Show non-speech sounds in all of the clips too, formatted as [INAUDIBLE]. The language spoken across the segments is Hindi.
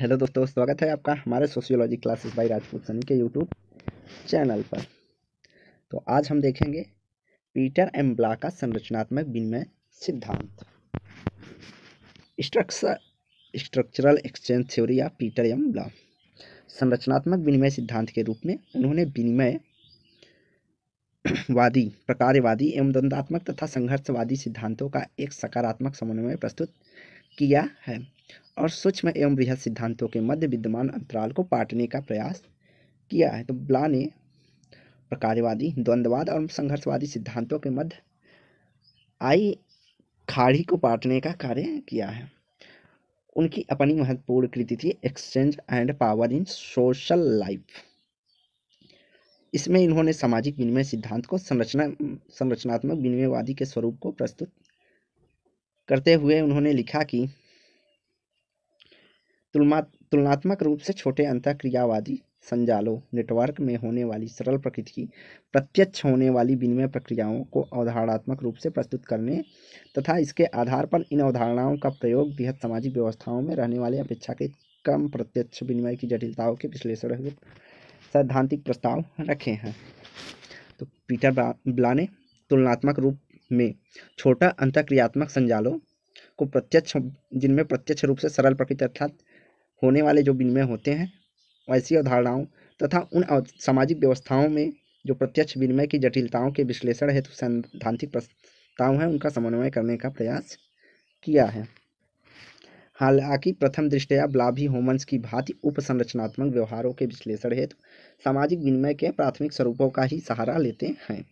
हेलो दोस्तों स्वागत है आपका हमारे sociology classes by Rajput Sunny के यूट्यूब चैनल पर तो आज हम देखेंगे पीटर एम ब्ला का संरचनात्मक विनिमय सिद्धांत स्ट्रक्चर स्ट्रक्चरल एक्सचेंज थ्योरी या पीटर एम ब्ला संरचनात्मक विनिमय सिद्धांत के रूप में उन्होंने विनिमय वादी प्रकार्यवादी एवं द्वंदात्मक तथा संघर्षवादी सिद्धांतों का एक सकारात्मक समन्वय प्रस्तुत किया है और सूक्ष्म एवं बृहद सिद्धांतों के मध्य विद्यमान अंतराल को पाटने का प्रयास किया है तो ब्ला ने प्रकार्यवादी द्वंद्ववाद और संघर्षवादी सिद्धांतों के मध्य आई खाड़ी को पाटने का कार्य किया है उनकी अपनी महत्वपूर्ण कृति थी exchange and power in social life इसमें इन्होंने सामाजिक विनिमय सिद्धांत को संरचना संरचनात्मक विनिमयवादी के स्वरूप को प्रस्तुत करते हुए उन्होंने लिखा कि तुलनात्मक रूप से छोटे अंतःक्रियावादी संजालों नेटवर्क में होने वाली सरल प्रकृति की प्रत्यक्ष होने वाली विनिमय प्रक्रियाओं को अवधारणात्मक रूप से प्रस्तुत करने तथा इसके आधार पर इन अवधारणाओं का प्रयोग बेहद सामाजिक व्यवस्थाओं में रहने वाले अपेक्षा के कम प्रत्यक्ष विनिमय की जटिलताओं के विश्लेषण सैद्धांतिक प्रस्ताव रखे हैं तो पीटर ब्ला ने तुलनात्मक रूप में छोटा अंतक्रियात्मक संजालों को प्रत्यक्ष जिनमें प्रत्यक्ष रूप से सरल प्रकृति अर्थात होने वाले जो विनिमय होते हैं ऐसी अवधारणाओं तथा उन सामाजिक व्यवस्थाओं में जो प्रत्यक्ष विनिमय की जटिलताओं के विश्लेषण हेतु सैद्धांतिक प्रस्ताव हैं उनका समन्वय करने का प्रयास किया है हालांकि प्रथम दृष्टया ब्लाभी होमंस की भांति उपसंरचनात्मक व्यवहारों के विश्लेषण हेतु सामाजिक विनिमय के प्राथमिक स्वरूपों का ही सहारा लेते हैं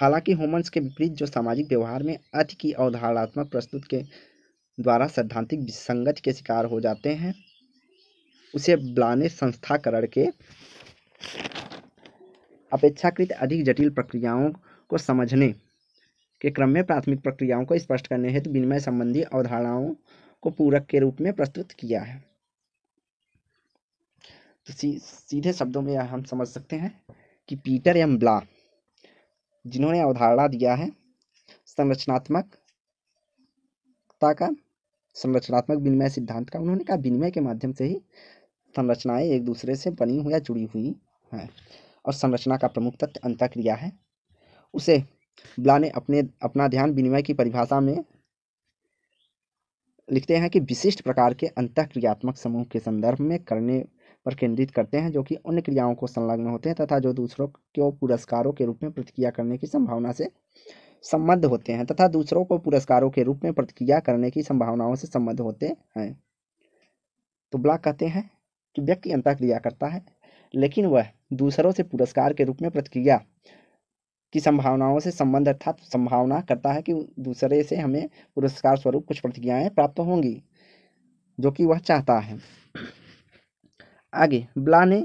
हालांकि होमंस के विपरीत जो सामाजिक व्यवहार में अति की अवधारणात्मक प्रस्तुत के द्वारा सैद्धांतिक विसंगत के शिकार हो जाते हैं उसे ब्लाने संस्थाकरण के अपेक्षाकृत अधिक जटिल प्रक्रियाओं को समझने के क्रम में प्राथमिक प्रक्रियाओं को स्पष्ट करने हेतु विनिमय संबंधी अवधारणाओं को पूरक के रूप में प्रस्तुत किया है तो सी, सीधे शब्दों में हम समझ सकते हैं कि पीटर एम ब्ला जिन्होंने अवधारणा दिया है संरचनात्मकता का संरचनात्मक विनिमय सिद्धांत का उन्होंने कहा विनिमय के माध्यम से ही संरचनाएं एक दूसरे से बनी हुई या जुड़ी हुई हैं और संरचना का प्रमुख तत्व अंतक्रिया है उसे ब्ला ने अपने अपना ध्यान विनिमय की परिभाषा में लिखते हैं कि विशिष्ट प्रकार के अंतक्रियात्मक समूह के संदर्भ में करने पर केंद्रित करते हैं जो कि अन्य क्रियाओं को संलग्न होते हैं तथा जो दूसरों को पुरस्कारों के रूप में प्रतिक्रिया करने की संभावना से संबद्ध होते हैं तथा दूसरों को पुरस्कारों के रूप में प्रतिक्रिया करने की संभावनाओं से संबद्ध होते हैं तो ब्लॉक कहते हैं कि व्यक्ति अंत क्रिया करता है लेकिन वह दूसरों से पुरस्कार के रूप में प्रतिक्रिया की संभावनाओं से संबंध अर्थात संभावना करता है कि दूसरे से हमें पुरस्कार स्वरूप कुछ प्रतिक्रियाएं प्राप्त होंगी जो कि वह चाहता है आगे ब्ला ने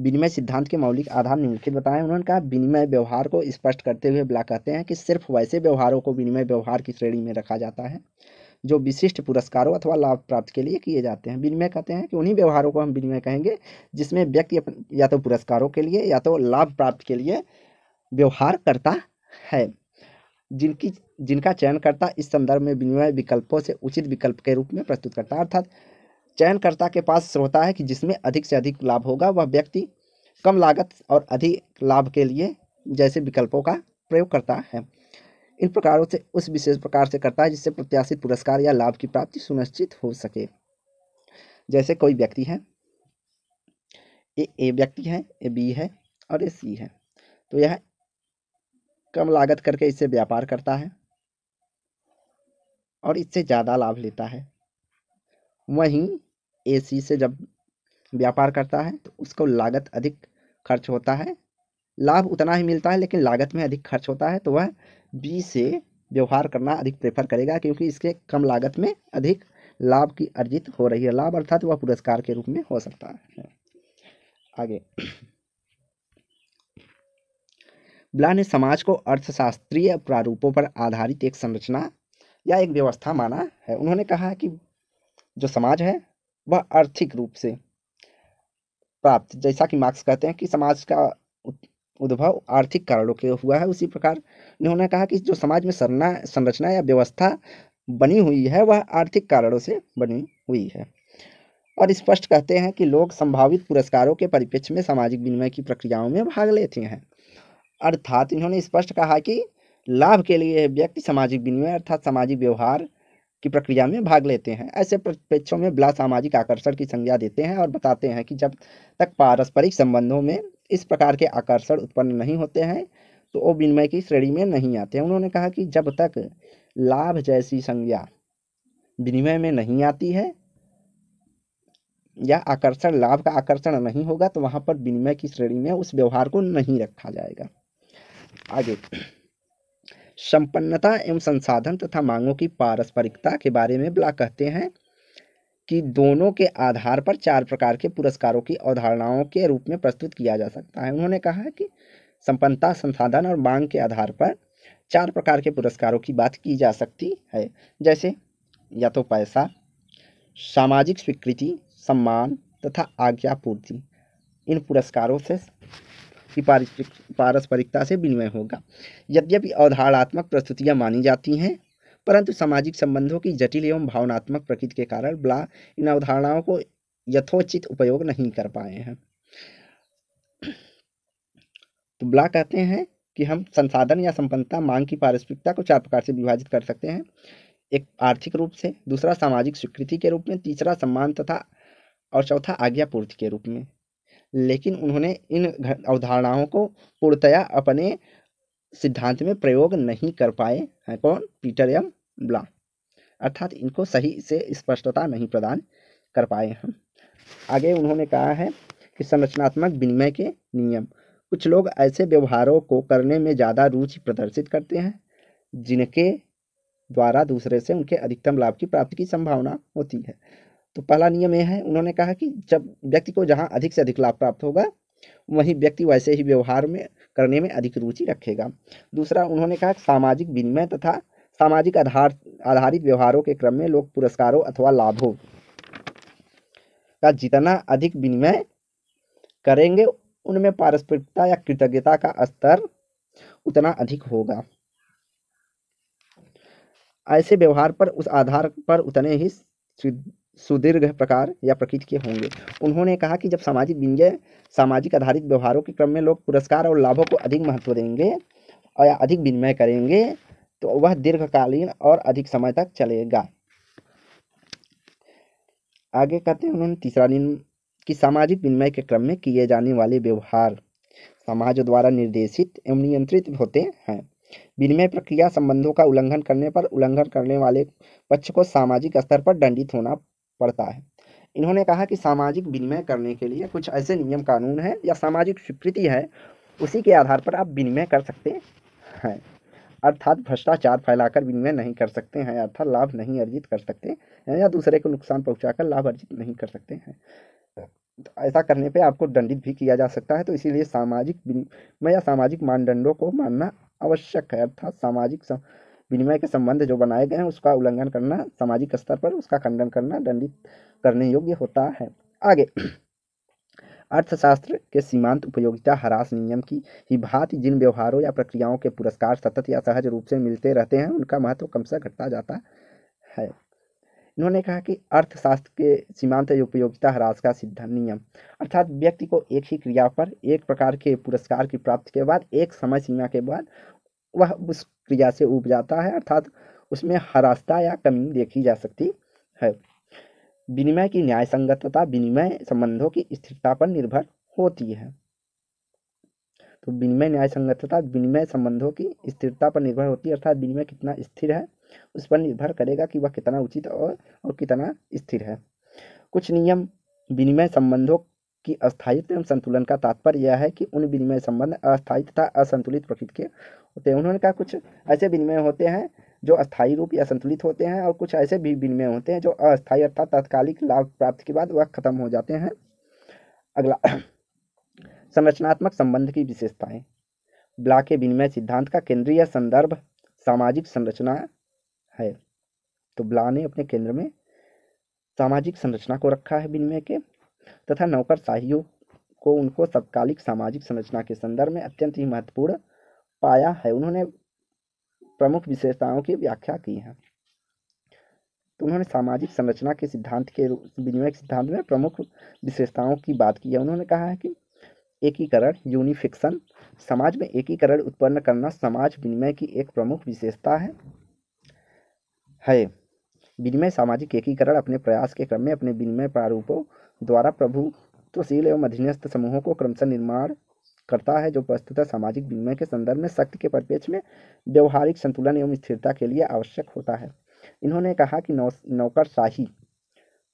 विनिमय सिद्धांत के मौलिक आधार निम्नलिखित बताएं उन्होंने कहा विनिमय व्यवहार को स्पष्ट करते हुए ब्ला कहते हैं कि सिर्फ वैसे व्यवहारों को विनिमय व्यवहार की श्रेणी में रखा जाता है जो विशिष्ट पुरस्कारों अथवा लाभ प्राप्त के लिए किए जाते हैं विनिमय कहते हैं कि उन्हीं व्यवहारों को हम विनिमय कहेंगे जिसमें व्यक्ति या तो पुरस्कारों के लिए या तो लाभ प्राप्त के लिए व्यवहार करता है जिनकी जिनका चयनकर्ता इस संदर्भ में विनिमय विकल्पों से उचित विकल्प के रूप में प्रस्तुत करता है अर्थात चयनकर्ता के पास श्रोता है कि जिसमें अधिक से अधिक लाभ होगा वह व्यक्ति कम लागत और अधिक लाभ के लिए जैसे विकल्पों का प्रयोग करता है इन प्रकारों से उस विशेष प्रकार से करता है जिससे प्रत्याशित पुरस्कार या लाभ की प्राप्ति सुनिश्चित हो सके जैसे कोई व्यक्ति है ए ए व्यक्ति है ए बी है और ए सी है तो यह कम लागत करके इससे व्यापार करता है और इससे ज़्यादा लाभ लेता है वहीं ए सी से जब व्यापार करता है तो उसको लागत अधिक खर्च होता है लाभ उतना ही मिलता है लेकिन लागत में अधिक खर्च होता है तो वह बी से व्यवहार करना अधिक प्रेफर करेगा क्योंकि इसके कम लागत में अधिक लाभ की अर्जित हो रही है लाभ अर्थात वह पुरस्कार के रूप में हो सकता है आगे ब्ला ने समाज को अर्थशास्त्रीय प्रारूपों पर आधारित एक संरचना या एक व्यवस्था माना है उन्होंने कहा कि जो समाज है व आर्थिक रूप से प्राप्त जैसा कि मार्क्स कहते हैं कि समाज का उद्भव आर्थिक कारणों के हुआ है उसी प्रकार उन्होंने कहा कि जो समाज में सरना संरचना या व्यवस्था बनी हुई है वह आर्थिक कारणों से बनी हुई है और स्पष्ट कहते हैं कि लोग संभावित पुरस्कारों के परिप्रेक्ष्य में सामाजिक विनिमय की प्रक्रियाओं में भाग लेते हैं अर्थात इन्होंने स्पष्ट कहा कि लाभ के लिए व्यक्ति सामाजिक विनिमय अर्थात सामाजिक व्यवहार की प्रक्रिया में भाग लेते हैं ऐसे प्रक्षों में बिला सामाजिक आकर्षण की संज्ञा देते हैं और बताते हैं कि जब तक पारस्परिक संबंधों में इस प्रकार के आकर्षण उत्पन्न नहीं होते हैं तो वो विनिमय की श्रेणी में नहीं आते हैं उन्होंने कहा कि जब तक लाभ जैसी संज्ञा विनिमय में नहीं आती है या आकर्षण लाभ का आकर्षण नहीं होगा तो वहां पर विनिमय की श्रेणी में उस व्यवहार को नहीं रखा जाएगा आगे संपन्नता एवं संसाधन तथा मांगों की पारस्परिकता के बारे में ब्ला कहते हैं कि दोनों के आधार पर चार प्रकार के पुरस्कारों की अवधारणाओं के रूप में प्रस्तुत किया जा सकता है उन्होंने कहा कि संपन्नता संसाधन और मांग के आधार पर चार प्रकार के पुरस्कारों की बात की जा सकती है जैसे या तो पैसा सामाजिक स्वीकृति सम्मान तथा आज्ञापूर्ति इन पुरस्कारों से की पारस्परिकता से विनिमय होगा यद्यपि अवधारणात्मक प्रस्तुतियाँ मानी जाती हैं परंतु सामाजिक संबंधों की जटिल एवं भावनात्मक प्रकृति के कारण ब्ला इन अवधारणाओं को यथोचित उपयोग नहीं कर पाए हैं तो ब्ला कहते हैं कि हम संसाधन या संपन्नता मांग की पारस्परिकता को चार प्रकार से विभाजित कर सकते हैं एक आर्थिक रूप से दूसरा सामाजिक स्वीकृति के रूप में तीसरा सम्मान तथा और चौथा आज्ञापूर्ति के रूप में लेकिन उन्होंने इन अवधारणाओं को पूर्णतया अपने सिद्धांत में प्रयोग नहीं कर पाए हैं कौन पीटर एम ब्ला अर्थात इनको सही से स्पष्टता नहीं प्रदान कर पाए हैं आगे उन्होंने कहा है कि संरचनात्मक विनिमय के नियम कुछ लोग ऐसे व्यवहारों को करने में ज़्यादा रुचि प्रदर्शित करते हैं जिनके द्वारा दूसरे से उनके अधिकतम लाभ की प्राप्ति की संभावना होती है तो पहला नियम यह है उन्होंने कहा कि जब व्यक्ति को जहाँ अधिक से अधिक लाभ प्राप्त होगा वहीं व्यक्ति वैसे ही व्यवहार में करने में अधिक रुचि रखेगा दूसरा उन्होंने कहा सामाजिक विनिमय तथा सामाजिक आधार आधारित व्यवहारों के क्रम में लोग पुरस्कारों अथवा लाभों का जितना अधिक विनिमय करेंगे उनमें पारस्परिकता या कृतज्ञता का स्तर उतना अधिक होगा ऐसे व्यवहार पर उस आधार पर उतने ही सुदीर्घ प्रकार या प्रकृति के होंगे उन्होंने कहा कि जब सामाजिक विनिमय सामाजिक आधारित व्यवहारों के क्रम में लोग पुरस्कार और लाभों को अधिक महत्व देंगे और अधिक विनिमय करेंगे तो वह दीर्घकालीन और अधिक समय तक चलेगा आगे कहते हैं उन्होंने तीसरा दिन कि सामाजिक विनिमय के क्रम में किए जाने वाले व्यवहार समाज द्वारा निर्देशित एवं नियंत्रित होते हैं विनिमय प्रक्रिया संबंधों का उल्लंघन करने पर उल्लंघन करने वाले पक्ष को सामाजिक स्तर पर दंडित होना पड़ता है इन्होंने कहा कि सामाजिक विनिमय करने के लिए कुछ ऐसे नियम कानून हैं या सामाजिक स्वीकृति है उसी के आधार पर आप विनिमय कर सकते हैं अर्थात भ्रष्टाचार फैलाकर विनिमय नहीं कर सकते हैं अर्थात लाभ नहीं अर्जित कर सकते हैं या दूसरे को नुकसान पहुंचाकर लाभ अर्जित नहीं कर सकते हैं ऐसा करने पे आपको दंडित भी किया जा सकता है तो इसीलिए सामाजिक विनिमय या सामाजिक मानदंडों को मानना आवश्यक है अर्थात सामाजिक सा... विनिमय के संबंध जो बनाए गए हैं उसका उल्लंघन करना सामाजिक स्तर पर उसका खंडन करना दंडित करने योग्य होता है आगे [CLEARS THROAT] अर्थशास्त्र के सीमांत उपयोगिता हरास नियम की ही भांति जिन व्यवहारों या प्रक्रियाओं के पुरस्कार सतत या सहज रूप से मिलते रहते हैं उनका महत्व कम से घटता जाता है इन्होंने कहा कि अर्थशास्त्र के सीमांत उपयोगिता हरास का सिद्धांत नियम अर्थात व्यक्ति को एक ही क्रिया पर एक प्रकार के पुरस्कार की प्राप्ति के बाद एक समय सीमा के बाद वह उस क्रिया से उप जाता है अर्थात उसमें हरास्ता या कमी देखी जा सकती है विनिमय की न्याय संगतता विनिमय संबंधों की स्थिरता पर निर्भर होती है तो विनिमय न्याय संगतता विनिमय संबंधों की स्थिरता पर निर्भर होती है अर्थात विनिमय कितना स्थिर है उस पर निर्भर करेगा कि वह कितना उचित और और कितना स्थिर है कुछ नियम विनिमय संबंधों कि अस्थायित्व एवं संतुलन का तात्पर्य यह है कि उन विनिमय संबंध अस्थायी तथा असंतुलित प्रकृति के होते हैं उन्होंने कहा कुछ ऐसे विनिमय होते हैं जो अस्थायी रूप या संतुलित होते हैं और कुछ ऐसे भी विनिमय होते हैं जो अस्थायी अर्थात तात्कालिक लाभ प्राप्ति के बाद वह खत्म हो जाते हैं अगला [CLEARS THROAT] संरचनात्मक संबंध की विशेषताएं ब्ला के विनिमय सिद्धांत का केंद्रीय संदर्भ सामाजिक संरचना है तो ब्ला ने अपने केंद्र में सामाजिक संरचना को रखा है विनिमय के तथा नौकरशाहियों को उनको तत्कालिक सामाजिक संरचना के संदर्भ में अत्यंत ही महत्वपूर्ण पाया है उन्होंने प्रमुख विशेषताओं की व्याख्या की है तो उन्होंने सामाजिक संरचना के सिद्धांत के विनिमय सिद्धांत में प्रमुख विशेषताओं की बात की है उन्होंने कहा है कि एकीकरण यूनिफिक्सन समाज में एकीकरण उत्पन्न करना समाज विनिमय की एक प्रमुख विशेषता है है विनिमय सामाजिक एकीकरण अपने प्रयास के क्रम में अपने विनिमय प्रारूपों द्वारा प्रभुत्वशील एवं अधीनस्थ समूहों को क्रमशः निर्माण करता है जो वस्तुतः सामाजिक विनिमय के संदर्भ में शक्ति के परिपेक्ष में व्यवहारिक संतुलन एवं स्थिरता के लिए आवश्यक होता है इन्होंने कहा कि नौ नौकरशाही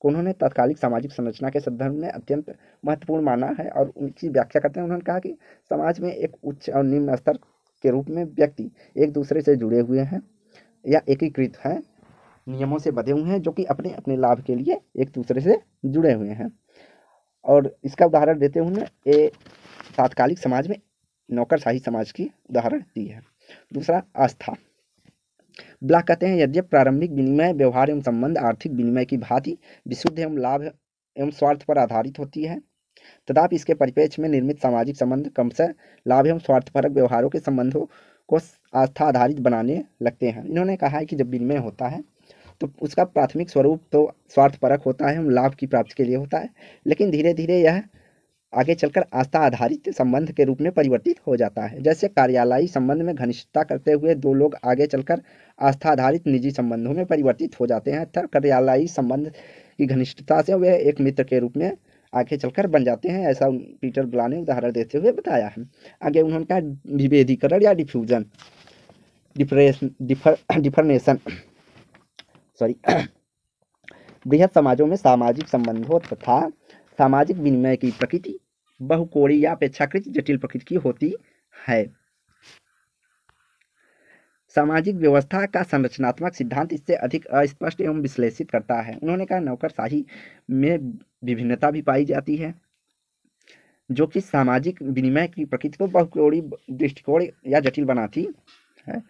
को उन्होंने तत्कालिक सामाजिक संरचना के संदर्भ में अत्यंत महत्वपूर्ण माना है और उनकी व्याख्या करते हैं उन्होंने कहा कि समाज में एक उच्च और निम्न स्तर के रूप में व्यक्ति एक दूसरे से जुड़े हुए हैं या एकीकृत हैं नियमों से बधे हुए हैं जो कि अपने अपने लाभ के लिए एक दूसरे से जुड़े हुए हैं और इसका उदाहरण देते हुए ये तात्कालिक समाज में नौकरशाही समाज की उदाहरण दी है दूसरा आस्था ब्लाक कहते हैं यद्यप प्रारंभिक विनिमय व्यवहार एवं संबंध आर्थिक विनिमय की भांति विशुद्ध एवं लाभ एवं स्वार्थ पर आधारित होती है तथापि इसके परिपेक्ष में निर्मित सामाजिक संबंध कम से लाभ एवं स्वार्थपरक व्यवहारों के संबंधों को आस्था आधारित बनाने लगते हैं इन्होंने कहा है कि जब विनिमय होता है तो उसका प्राथमिक स्वरूप तो स्वार्थपरक होता है लाभ की प्राप्ति के लिए होता है लेकिन धीरे धीरे यह आगे चलकर आस्था आधारित संबंध के रूप में परिवर्तित हो जाता है जैसे कार्यालयी संबंध में घनिष्ठता करते हुए दो लोग आगे चलकर आस्था आधारित निजी संबंधों में परिवर्तित हो जाते हैं अर्थात कार्यालयी संबंध की घनिष्ठता से वे एक मित्र के रूप में आगे चलकर बन जाते हैं ऐसा पीटर ब्ला ने उदाहरण देते हुए बताया है आगे उन्होंने कहा विभेदीकरण या डिफ्यूजन डिफ्रेस डिफर डिफरनेशन सॉरी बृहद [COUGHS] समाजों में सामाजिक संबंधों तथा सामाजिक विनिमय की प्रकृति बहुकोड़ी या अपेक्षाकृत जटिल प्रकृति की होती है सामाजिक व्यवस्था का संरचनात्मक सिद्धांत इससे अधिक अस्पष्ट एवं विश्लेषित करता है उन्होंने कहा नौकरशाही में विभिन्नता भी पाई जाती है जो कि सामाजिक विनिमय की प्रकृति को बहुकोड़ी दृष्टिकोण या जटिल बनाती है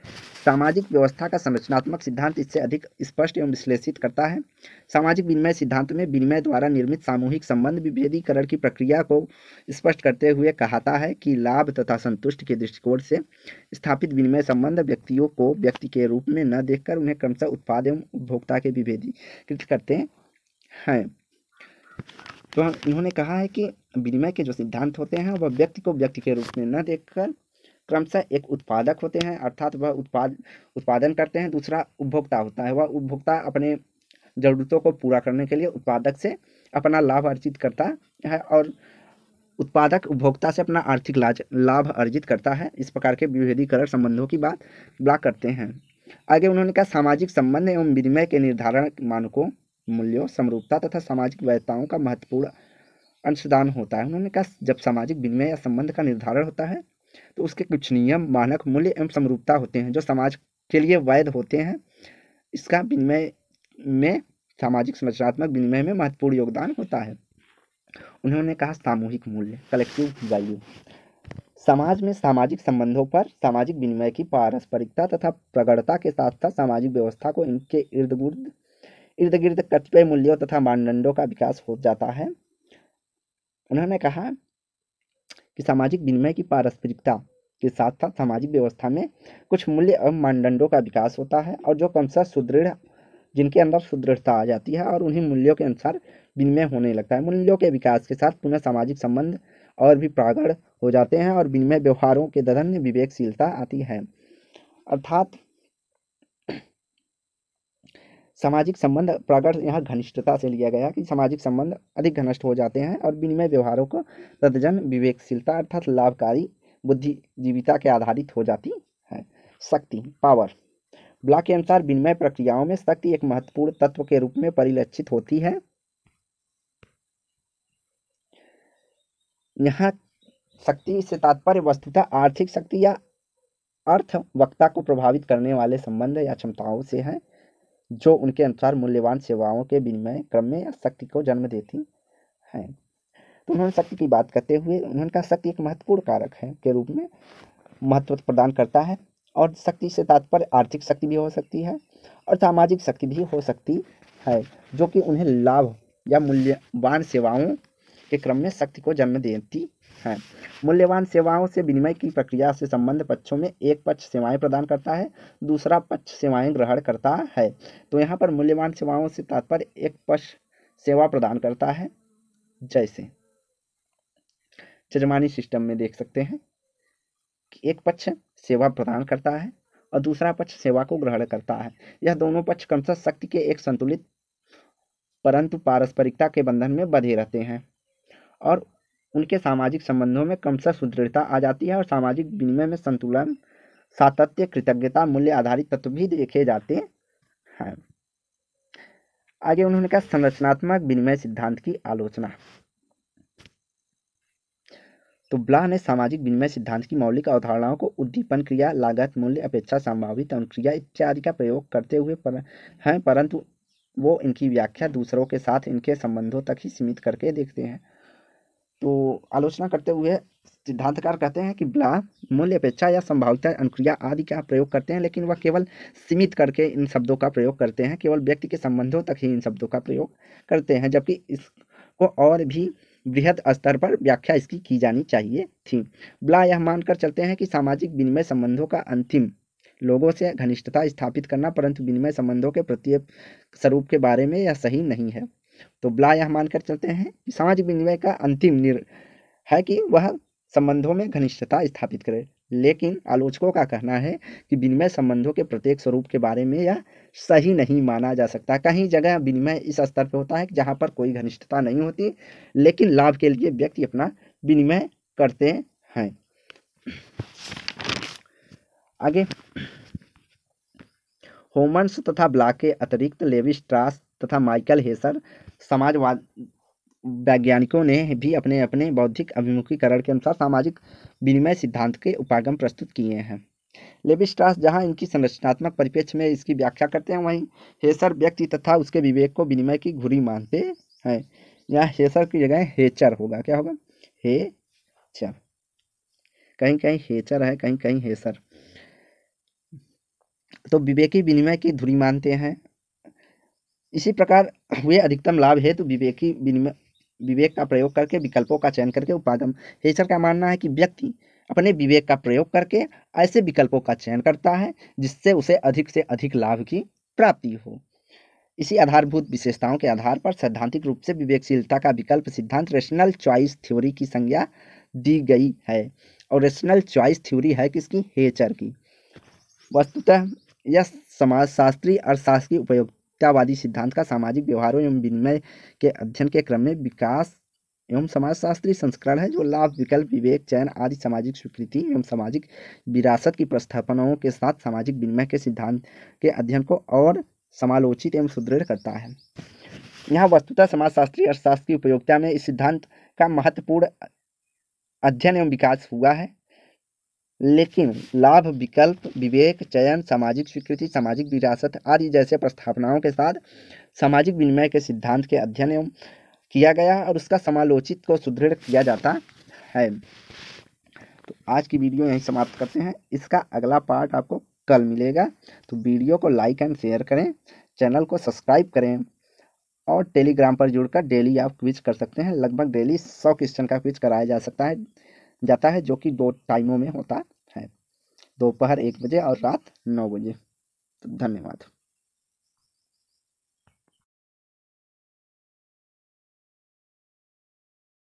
सामाजिक व्यवस्था का संरचनात्मक सिद्धांत इससे अधिक स्पष्ट एवं विश्लेषित करता है सामाजिक विनिमय सिद्धांत में विनिमय द्वारा निर्मित सामूहिक संबंध विभेदीकरण की प्रक्रिया को स्पष्ट करते हुए कहाता है कि लाभ तथा संतुष्ट के दृष्टिकोण से स्थापित विनिमय संबंध व्यक्तियों को व्यक्ति के रूप में न देखकर उन्हें क्रमशः उत्पाद एवं उपभोक्ता के विभेदीकृत करते हैं तो इन्होंने कहा है कि विनिमय के जो सिद्धांत होते हैं वह व्यक्ति को व्यक्ति के रूप में न देखकर क्रमशः एक उत्पादक होते हैं अर्थात वह उत्पाद उत्पादन करते हैं दूसरा उपभोक्ता होता है वह उपभोक्ता अपने ज़रूरतों को पूरा करने के लिए उत्पादक से अपना लाभ अर्जित करता है और उत्पादक उपभोक्ता से अपना आर्थिक लाज लाभ अर्जित करता है इस प्रकार के विभेदीकरण संबंधों की बात ब्ला करते हैं आगे उन्होंने कहा सामाजिक संबंध एवं विनिमय के निर्धारण मानकों मूल्यों समरूपता तथा सामाजिक वैधताओं का महत्वपूर्ण अंशदान होता है उन्होंने कहा जब सामाजिक विनिमय या संबंध का निर्धारण होता है तो उसके कुछ नियम मानक मूल्य एवं समरूपता होते हैं जो समाज के लिए वैध होते हैं इसका विनिमय में सामाजिक संरचनात्मक विनिमय में महत्वपूर्ण योगदान होता है उन्होंने कहा सामूहिक मूल्य कलेक्टिव वैल्यू समाज में सामाजिक संबंधों पर सामाजिक विनिमय की पारस्परिकता तथा प्रगढ़ता के साथ साथ सामाजिक व्यवस्था को इनके इर्द गुर्द इर्द गिर्द कतिपय मूल्यों तथा मानदंडों का विकास हो जाता है उन्होंने कहा कि सामाजिक विनिमय की पारस्परिकता के साथ साथ सामाजिक व्यवस्था में कुछ मूल्य एवं मानदंडों का विकास होता है और जो से सुदृढ़ जिनके अंदर सुदृढ़ता आ जाती है और उन्हीं मूल्यों के अनुसार विनिमय होने लगता है मूल्यों के विकास के साथ पुनः सामाजिक संबंध और भी प्रागढ़ हो जाते हैं और विनिमय व्यवहारों के दधन विवेकशीलता आती है अर्थात सामाजिक संबंध प्रगट यहाँ घनिष्ठता से लिया गया कि सामाजिक संबंध अधिक घनिष्ठ हो जाते हैं और विनिमय व्यवहारों को तदजन विवेकशीलता अर्थात लाभकारी बुद्धिजीविता के आधारित हो जाती है शक्ति पावर ब्लॉक के अनुसार विनिमय प्रक्रियाओं में शक्ति एक महत्वपूर्ण तत्व के रूप में परिलक्षित होती है यहाँ शक्ति से तात्पर्य वस्तुता आर्थिक शक्ति या अर्थ वक्ता को प्रभावित करने वाले संबंध या क्षमताओं से है जो उनके अनुसार मूल्यवान सेवाओं के विनिमय क्रम में शक्ति को जन्म देती हैं तो उन्होंने शक्ति की बात करते हुए उन्होंने कहा शक्ति एक महत्वपूर्ण कारक है के रूप में महत्व प्रदान करता है और शक्ति से तात्पर्य आर्थिक शक्ति भी हो सकती है और सामाजिक शक्ति भी हो सकती है जो कि उन्हें लाभ या मूल्यवान सेवाओं के क्रम में शक्ति को जन्म देती हैं मूल्यवान सेवाओं से विनिमय की प्रक्रिया से संबंध पक्षों में एक पक्ष सेवाएं प्रदान करता है दूसरा पक्ष सेवाएं ग्रहण करता है तो यहाँ पर मूल्यवान सेवाओं से तात्पर्य एक पक्ष सेवा प्रदान करता है जैसे जजमानी सिस्टम में देख सकते हैं कि एक पक्ष सेवा प्रदान करता है और दूसरा पक्ष सेवा को ग्रहण करता है यह दोनों पक्ष क्रमशः शक्ति के एक संतुलित परंतु पारस्परिकता के बंधन में बधे रहते हैं और उनके सामाजिक संबंधों में क्रमशः सुदृढ़ता आ जाती है और सामाजिक विनिमय में संतुलन सातत्य कृतज्ञता मूल्य आधारित तत्व भी देखे जाते हैं आगे उन्होंने कहा संरचनात्मक विनिमय सिद्धांत की आलोचना तो ब्लाह ने सामाजिक विनिमय सिद्धांत की मौलिक अवधारणाओं को उद्दीपन क्रिया लागत मूल्य अपेक्षा संभावित अनुक्रिया इत्यादि का प्रयोग करते हुए पर, हैं परंतु वो इनकी व्याख्या दूसरों के साथ इनके संबंधों तक ही सीमित करके देखते हैं तो आलोचना करते हुए सिद्धांतकार कहते हैं कि ब्ला मूल्य अपेक्षा या संभाविता अनुक्रिया आदि का प्रयोग करते हैं लेकिन वह केवल सीमित करके इन शब्दों का प्रयोग करते हैं केवल व्यक्ति के संबंधों तक ही इन शब्दों का प्रयोग करते हैं जबकि इसको और भी वृहद स्तर पर व्याख्या इसकी की जानी चाहिए थी ब्ला यह मानकर चलते हैं कि सामाजिक विनिमय संबंधों का अंतिम लोगों से घनिष्ठता स्थापित करना परंतु विनिमय संबंधों के प्रत्येक स्वरूप के बारे में यह सही नहीं है तो ब्ला यह मानकर चलते हैं कि सामाजिक विनिमय का अंतिम निर है कि वह संबंधों में घनिष्ठता स्थापित करे लेकिन आलोचकों का कहना है कि विनिमय संबंधों के प्रत्येक स्वरूप के बारे में यह सही नहीं माना जा सकता कहीं जगह विनिमय इस स्तर पर होता है कि जहाँ पर कोई घनिष्ठता नहीं होती लेकिन लाभ के लिए व्यक्ति अपना विनिमय करते हैं आगे होमंस तथा ब्ला के अतिरिक्त लेविस्ट्रास तथा माइकल हेसर समाजवाद वैज्ञानिकों ने भी अपने अपने बौद्धिक अभिमुखीकरण के अनुसार सामाजिक विनिमय सिद्धांत के उपागम प्रस्तुत किए हैं लेविस्ट्रास जहां इनकी संरचनात्मक परिपेक्ष में इसकी व्याख्या करते हैं वहीं हेसर व्यक्ति तथा उसके विवेक को विनिमय की घुरी मानते हैं यहाँ हेसर की जगह हेचर होगा क्या होगा हे चर कहीं कहीं हेचर है कहीं कहीं हेसर तो विवेकी विनिमय की धुरी मानते हैं इसी प्रकार हुए अधिकतम लाभ हेतु विवेकी विनिमय विवेक का प्रयोग करके विकल्पों का चयन करके उपागम हेचर का मानना है कि व्यक्ति अपने विवेक का प्रयोग करके ऐसे विकल्पों का चयन करता है जिससे उसे अधिक से अधिक लाभ की प्राप्ति हो इसी आधारभूत विशेषताओं के आधार पर सैद्धांतिक रूप से विवेकशीलता का विकल्प सिद्धांत रेशनल चॉइस थ्योरी की संज्ञा दी गई है और रेशनल चॉइस थ्योरी है किसकी हेचर की वस्तुतः यह समाजशास्त्री अर्थशास्त्र की उपयोग अद्वैतवादी सिद्धांत का सामाजिक व्यवहारों एवं विनिमय के अध्ययन के क्रम में विकास एवं समाजशास्त्री संस्करण है जो लाभ विकल्प विवेक चयन आदि सामाजिक स्वीकृति एवं सामाजिक विरासत की प्रस्थापनाओं के साथ सामाजिक विनिमय के सिद्धांत के अध्ययन को और समालोचित एवं सुदृढ़ करता है यहाँ वस्तुतः समाजशास्त्रीय अर्थशास्त्र की उपयोगिता में इस सिद्धांत का महत्वपूर्ण अध्ययन एवं विकास हुआ है लेकिन लाभ विकल्प विवेक चयन सामाजिक स्वीकृति सामाजिक विरासत आदि जैसे प्रस्तावनाओं के साथ सामाजिक विनिमय के सिद्धांत के अध्ययन एवं किया गया और उसका समालोचित को सुदृढ़ किया जाता है तो आज की वीडियो यही समाप्त करते हैं इसका अगला पार्ट आपको कल मिलेगा तो वीडियो को लाइक एंड शेयर करें चैनल को सब्सक्राइब करें और टेलीग्राम पर जुड़कर डेली आप क्विज कर सकते हैं लगभग डेली सौ क्वेश्चन का क्विज कराया जा सकता है जाता है जो कि दो टाइमों में होता है दोपहर एक बजे और रात नौ बजे तो धन्यवाद